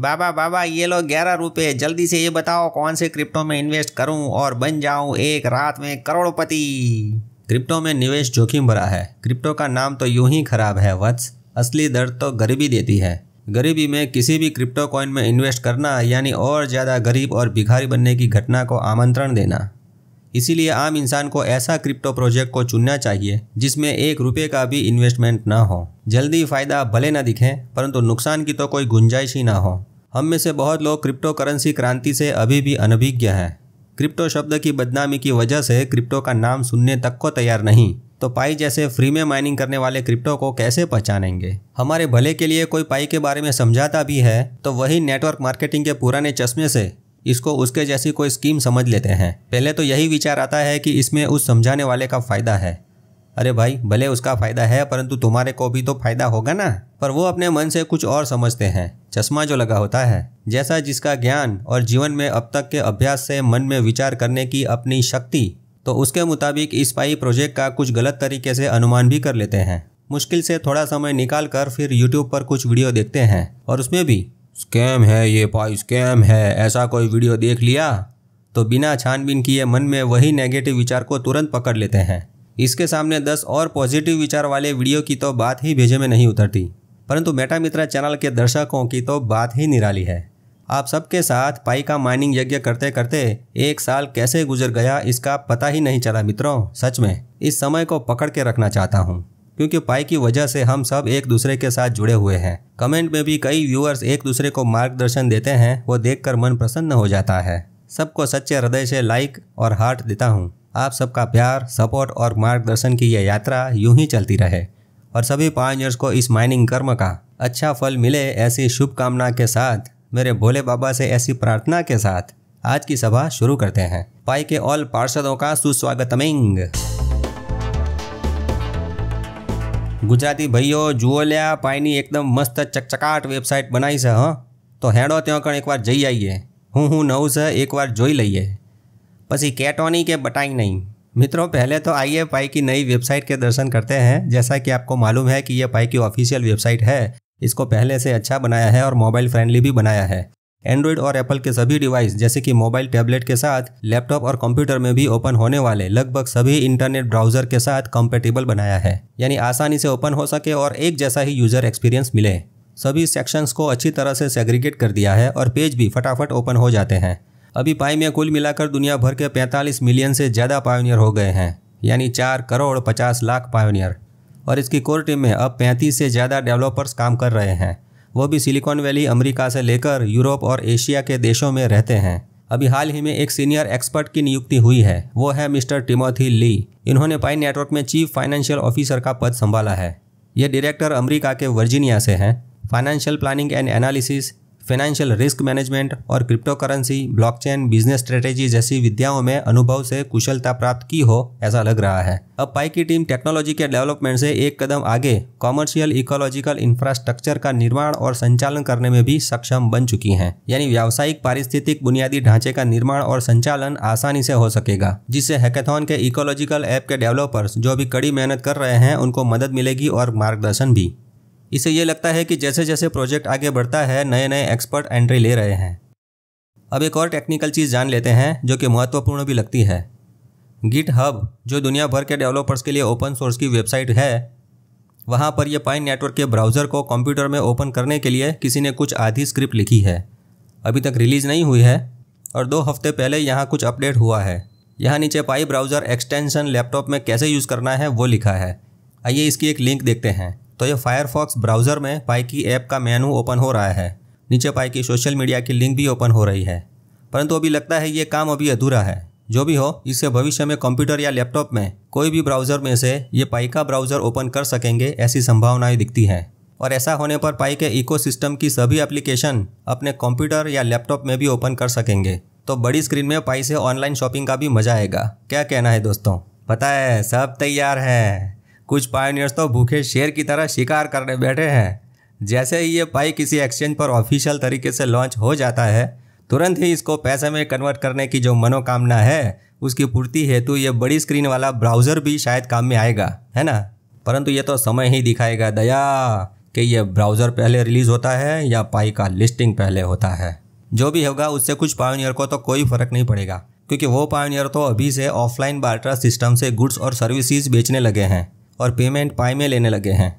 बाबा बाबा ये लो ग्यारह रुपये जल्दी से ये बताओ कौन से क्रिप्टो में इन्वेस्ट करूं और बन जाऊं एक रात में करोड़पति क्रिप्टो में निवेश जोखिम भरा है क्रिप्टो का नाम तो यूं ही खराब है वत्स असली दर्द तो गरीबी देती है गरीबी में किसी भी क्रिप्टो कॉइन में इन्वेस्ट करना यानी और ज़्यादा गरीब और भिखारी बनने की घटना को आमंत्रण देना इसीलिए आम इंसान को ऐसा क्रिप्टो प्रोजेक्ट को चुनना चाहिए जिसमें एक रुपये का भी इन्वेस्टमेंट ना हो जल्दी फ़ायदा भले ना दिखें परंतु नुकसान की तो कोई गुंजाइश ही ना हो हम में से बहुत लोग क्रिप्टो करेंसी क्रांति से अभी भी अनभिज्ञ हैं क्रिप्टो शब्द की बदनामी की वजह से क्रिप्टो का नाम सुनने तक को तैयार नहीं तो पाई जैसे फ्री में माइनिंग करने वाले क्रिप्टो को कैसे पहचानेंगे हमारे भले के लिए कोई पाई के बारे में समझाता भी है तो वही नेटवर्क मार्केटिंग के पुराने चश्मे से इसको उसके जैसी कोई स्कीम समझ लेते हैं पहले तो यही विचार आता है कि इसमें उस समझाने वाले का फायदा है अरे भाई भले उसका फायदा है परंतु तुम्हारे को भी तो फायदा होगा ना पर वो अपने मन से कुछ और समझते हैं चश्मा जो लगा होता है जैसा जिसका ज्ञान और जीवन में अब तक के अभ्यास से मन में विचार करने की अपनी शक्ति तो उसके मुताबिक इस पाई प्रोजेक्ट का कुछ गलत तरीके से अनुमान भी कर लेते हैं मुश्किल से थोड़ा समय निकाल कर फिर यूट्यूब पर कुछ वीडियो देखते हैं और उसमें भी स्कैम है ये पाई स्कैम है ऐसा कोई वीडियो देख लिया तो बिना छानबीन किए मन में वही नेगेटिव विचार को तुरंत पकड़ लेते हैं इसके सामने दस और पॉजिटिव विचार वाले वीडियो की तो बात ही भेजे में नहीं उतरती परंतु मेटा मित्रा चैनल के दर्शकों की तो बात ही निराली है आप सबके साथ पाई का माइनिंग यज्ञ करते करते एक साल कैसे गुजर गया इसका पता ही नहीं चला मित्रों सच में इस समय को पकड़ के रखना चाहता हूँ क्योंकि पाई की वजह से हम सब एक दूसरे के साथ जुड़े हुए हैं कमेंट में भी कई व्यूअर्स एक दूसरे को मार्गदर्शन देते हैं वो देखकर मन प्रसन्न हो जाता है सबको सच्चे हृदय से लाइक और हार्ट देता हूँ आप सबका प्यार सपोर्ट और मार्गदर्शन की यह यात्रा यूं ही चलती रहे और सभी पाइनियर्स को इस माइनिंग कर्म का अच्छा फल मिले ऐसी शुभकामना के साथ मेरे भोले बाबा से ऐसी प्रार्थना के साथ आज की सभा शुरू करते हैं पाई के ऑल पार्षदों का सुस्वागतमिंग ગુજરાતી ભાઈઓ જુઓ લે एकदम मस्त चकचकाट वेबसाइट बनाई से हाँ तो हेड़ो त्यों कर एक बार जई आइए हूँ हूँ હું से एक बार जोई લઈએ बस ये कैटोनी के बटाई नहीं मित्रों पहले तो आइए पाई की नई वेबसाइट के दर्शन करते हैं जैसा कि आपको मालूम है कि यह पाई की ऑफिशियल वेबसाइट है इसको पहले से अच्छा बनाया है और मोबाइल फ्रेंडली भी बनाया है एंड्रॉयड और एप्पल के सभी डिवाइस जैसे कि मोबाइल टैबलेट के साथ लैपटॉप और कंप्यूटर में भी ओपन होने वाले लगभग सभी इंटरनेट ब्राउजर के साथ कंपेटेबल बनाया है यानी आसानी से ओपन हो सके और एक जैसा ही यूजर एक्सपीरियंस मिले सभी सेक्शंस को अच्छी तरह से सेग्रीगेट कर दिया है और पेज भी फटाफट ओपन हो जाते हैं अभी पाई में कुल मिलाकर दुनिया भर के 45 मिलियन से ज़्यादा पायोनियर हो गए हैं यानी चार करोड़ पचास लाख पायोनियर और इसकी कोर टीम में अब 35 से ज़्यादा डेवलपर्स काम कर रहे हैं वो भी सिलिकॉन वैली अमेरिका से लेकर यूरोप और एशिया के देशों में रहते हैं अभी हाल ही में एक सीनियर एक्सपर्ट की नियुक्ति हुई है वो है मिस्टर टिमोथी ली इन्होंने पाई नेटवर्क में चीफ फाइनेंशियल ऑफिसर का पद संभाला है ये डायरेक्टर अमरीका के वर्जीनिया से हैं financial planning and analysis financial risk management और crypto currency blockchain business strategy जैसी विद्याओं में अनुभव से कुशलता प्राप्त की हो ऐसा लग रहा है अब पाई की टीम टेक्नोलॉजी के डेवलपमेंट से एक कदम आगे कॉमर्शियल इकोलॉजिकल इंफ्रास्ट्रक्चर का निर्माण और संचालन करने में भी सक्षम बन चुकी है यानी व्यावसायिक पारिस्थितिक बुनियादी ढांचे का निर्माण और संचालन आसानी से हो सकेगा जिससे हैकेथॉन के इकोलॉजिकल ऐप के डेवलपर्स जो भी कड़ी मेहनत कर रहे हैं उनको मदद मिलेगी और मार्गदर्शन भी इसे ये लगता है कि जैसे जैसे प्रोजेक्ट आगे बढ़ता है नए नए एक्सपर्ट एंट्री ले रहे हैं अब एक और टेक्निकल चीज़ जान लेते हैं जो कि महत्वपूर्ण भी लगती है गिट हब जो दुनिया भर के डेवलपर्स के लिए ओपन सोर्स की वेबसाइट है वहाँ पर यह पाइन नेटवर्क के ब्राउज़र को कंप्यूटर में ओपन करने के लिए किसी ने कुछ आधी स्क्रिप्ट लिखी है अभी तक रिलीज़ नहीं हुई है और दो हफ्ते पहले यहाँ कुछ अपडेट हुआ है यहाँ नीचे पाई ब्राउज़र एक्सटेंशन लैपटॉप में कैसे यूज़ करना है वो लिखा है आइए इसकी एक लिंक देखते हैं तो ये फायरफॉक्स ब्राउज़र में पाई की ऐप का मेनू ओपन हो रहा है नीचे पाई की सोशल मीडिया की लिंक भी ओपन हो रही है परंतु अभी लगता है ये काम अभी अधूरा है जो भी हो इससे भविष्य में कंप्यूटर या लैपटॉप में कोई भी ब्राउज़र में से ये पाई का ब्राउज़र ओपन कर सकेंगे ऐसी संभावनाएं दिखती हैं और ऐसा होने पर पाई के इकोसिस्टम की सभी एप्लीकेशन अपने कंप्यूटर या लैपटॉप में भी ओपन कर सकेंगे तो बड़ी स्क्रीन में पाई से ऑनलाइन शॉपिंग का भी मजा आएगा क्या कहना है दोस्तों पता है सब तैयार है कुछ पायनियर्स तो भूखे शेर की तरह शिकार करने बैठे हैं जैसे ही ये पाई किसी एक्सचेंज पर ऑफिशियल तरीके से लॉन्च हो जाता है तुरंत ही इसको पैसे में कन्वर्ट करने की जो मनोकामना है उसकी पूर्ति हेतु ये बड़ी स्क्रीन वाला ब्राउज़र भी शायद काम में आएगा है ना परंतु ये तो समय ही दिखाएगा दया कि यह ब्राउज़र पहले रिलीज़ होता है या पाई का लिस्टिंग पहले होता है जो भी होगा उससे कुछ पायनियर को तो कोई फ़र्क नहीं पड़ेगा क्योंकि वो पायनियर तो अभी से ऑफलाइन बार्टर सिस्टम से गुड्स और सर्विसेज बेचने लगे हैं और पेमेंट पाई में लेने लगे हैं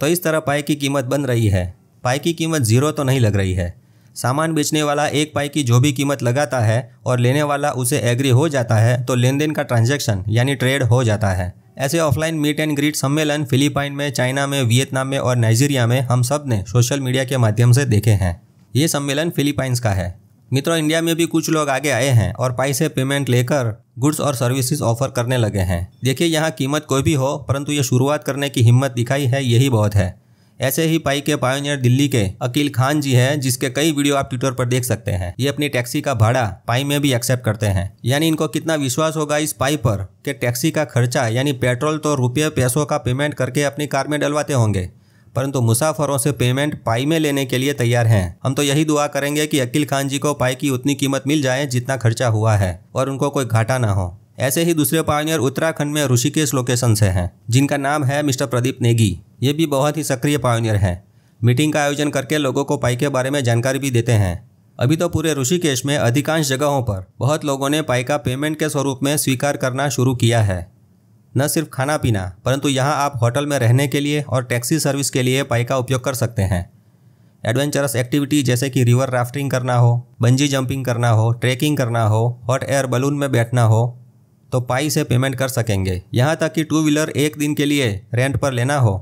तो इस तरह पाई की कीमत बन रही है पाई की कीमत ज़ीरो तो नहीं लग रही है सामान बेचने वाला एक पाई की जो भी कीमत लगाता है और लेने वाला उसे एग्री हो जाता है तो लेन देन का ट्रांजेक्शन यानी ट्रेड हो जाता है ऐसे ऑफलाइन मीट एंड ग्रीट सम्मेलन फिलीपाइन में चाइना में वियतनाम में और नाइजीरिया में हम सब ने सोशल मीडिया के माध्यम से देखे हैं ये सम्मेलन फिलीपाइंस का है मित्रों इंडिया में भी कुछ लोग आगे आए हैं और पाई से पेमेंट लेकर गुड्स और सर्विसेज ऑफर करने लगे हैं देखिए यहाँ कीमत कोई भी हो परंतु ये शुरुआत करने की हिम्मत दिखाई है यही बहुत है ऐसे ही पाई के पायोनियर दिल्ली के अकील खान जी हैं जिसके कई वीडियो आप ट्विटर पर देख सकते हैं ये अपनी टैक्सी का भाड़ा पाई में भी एक्सेप्ट करते हैं यानी इनको कितना विश्वास होगा इस पाई पर कि टैक्सी का खर्चा यानी पेट्रोल तो रुपये पैसों का पेमेंट करके अपनी कार में डलवाते होंगे परंतु मुसाफरों से पेमेंट पाई में लेने के लिए तैयार हैं हम तो यही दुआ करेंगे कि अकील खान जी को पाई की उतनी कीमत मिल जाए जितना खर्चा हुआ है और उनको कोई घाटा ना हो ऐसे ही दूसरे पायनियर उत्तराखंड में ऋषिकेश लोकेशन से हैं जिनका नाम है मिस्टर प्रदीप नेगी ये भी बहुत ही सक्रिय पायनियर हैं मीटिंग का आयोजन करके लोगों को पाई के बारे में जानकारी भी देते हैं अभी तो पूरे ऋषिकेश में अधिकांश जगहों पर बहुत लोगों ने पाई का पेमेंट के स्वरूप में स्वीकार करना शुरू किया है न सिर्फ खाना पीना परंतु यहाँ आप होटल में रहने के लिए और टैक्सी सर्विस के लिए पाई का उपयोग कर सकते हैं एडवेंचरस एक्टिविटी जैसे कि रिवर राफ्टिंग करना हो बंजी जंपिंग करना हो ट्रैकिंग करना हो हॉट एयर बलून में बैठना हो तो पाई से पेमेंट कर सकेंगे यहाँ तक कि टू व्हीलर एक दिन के लिए रेंट पर लेना हो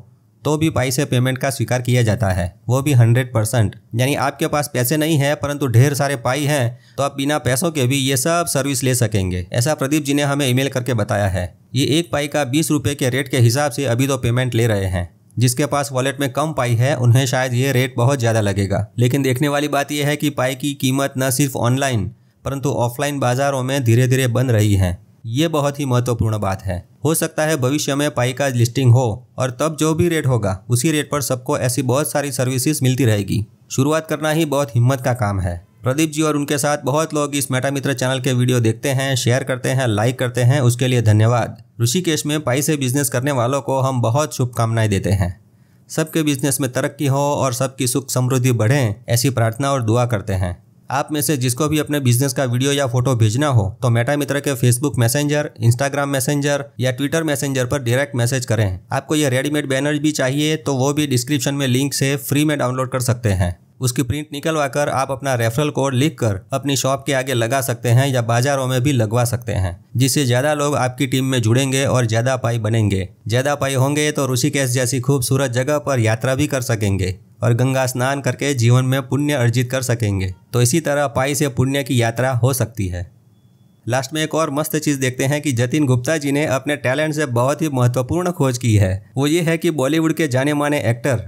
तो भी पाई से पेमेंट का स्वीकार किया जाता है वो भी हंड्रेड परसेंट यानी आपके पास पैसे नहीं है परंतु ढेर सारे पाई हैं तो आप बिना पैसों के भी ये सब सर्विस ले सकेंगे ऐसा प्रदीप जी ने हमें ईमेल करके बताया है ये एक पाई का बीस रुपये के रेट के हिसाब से अभी तो पेमेंट ले रहे हैं जिसके पास वॉलेट में कम पाई है उन्हें शायद ये रेट बहुत ज़्यादा लगेगा लेकिन देखने वाली बात यह है कि पाई की कीमत न सिर्फ ऑनलाइन परंतु ऑफलाइन बाज़ारों में धीरे धीरे बन रही है ये बहुत ही महत्वपूर्ण बात है हो सकता है भविष्य में पाई का लिस्टिंग हो और तब जो भी रेट होगा उसी रेट पर सबको ऐसी बहुत सारी सर्विसेज मिलती रहेगी शुरुआत करना ही बहुत हिम्मत का काम है प्रदीप जी और उनके साथ बहुत लोग इस मेटा मित्र चैनल के वीडियो देखते हैं शेयर करते हैं लाइक करते हैं उसके लिए धन्यवाद ऋषिकेश में पाई से बिजनेस करने वालों को हम बहुत शुभकामनाएं देते हैं सबके बिजनेस में तरक्की हो और सबकी सुख समृद्धि बढ़े ऐसी प्रार्थना और दुआ करते हैं आप में से जिसको भी अपने बिजनेस का वीडियो या फोटो भेजना हो तो मेटा मित्र के फेसबुक मैसेंजर इंस्टाग्राम मैसेंजर या ट्विटर मैसेंजर पर डायरेक्ट मैसेज करें आपको यह रेडीमेड बैनर भी चाहिए तो वो भी डिस्क्रिप्शन में लिंक से फ्री में डाउनलोड कर सकते हैं उसकी प्रिंट निकलवाकर आप अपना रेफरल कोड लिखकर अपनी शॉप के आगे लगा सकते हैं या बाजारों में भी लगवा सकते हैं जिससे ज़्यादा लोग आपकी टीम में जुड़ेंगे और ज़्यादा पाई बनेंगे ज़्यादा पाई होंगे तो ऋषिकेश जैसी खूबसूरत जगह पर यात्रा भी कर सकेंगे और गंगा स्नान करके जीवन में पुण्य अर्जित कर सकेंगे तो इसी तरह पाई से पुण्य की यात्रा हो सकती है लास्ट में एक और मस्त चीज़ देखते हैं कि जतिन गुप्ता जी ने अपने टैलेंट से बहुत ही महत्वपूर्ण खोज की है वो ये है कि बॉलीवुड के जाने माने एक्टर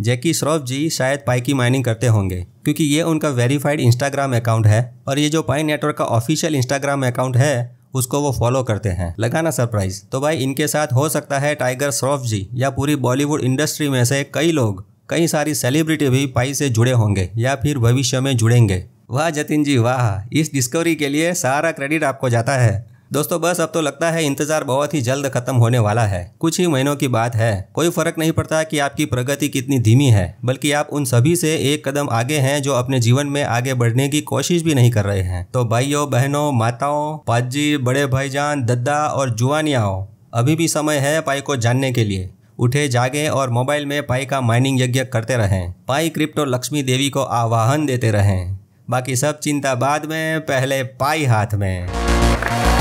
जैकी श्रॉफ जी शायद पाई की माइनिंग करते होंगे क्योंकि ये उनका वेरीफाइड इंस्टाग्राम अकाउंट है और ये जो पाई नेटवर्क का ऑफिशियल इंस्टाग्राम अकाउंट है उसको वो फॉलो करते हैं लगाना सरप्राइज तो भाई इनके साथ हो सकता है टाइगर श्रॉफ जी या पूरी बॉलीवुड इंडस्ट्री में से कई लोग कई सारी सेलिब्रिटी भी पाई से जुड़े होंगे या फिर भविष्य में जुड़ेंगे वाह जतिन जी वाह इस डिस्कवरी के लिए सारा क्रेडिट आपको जाता है दोस्तों बस अब तो लगता है इंतजार बहुत ही जल्द खत्म होने वाला है कुछ ही महीनों की बात है कोई फर्क नहीं पड़ता कि आपकी प्रगति कितनी धीमी है बल्कि आप उन सभी से एक कदम आगे हैं जो अपने जीवन में आगे बढ़ने की कोशिश भी नहीं कर रहे हैं तो भाइयों बहनों माताओं पाजी बड़े भाईजान दद्दा और जुआनियाओं अभी भी समय है पाई को जानने के लिए उठे जागे और मोबाइल में पाई का माइनिंग यज्ञ करते रहें पाई क्रिप्टो लक्ष्मी देवी को आवाहन देते रहें बाकी सब चिंता बाद में पहले पाई हाथ में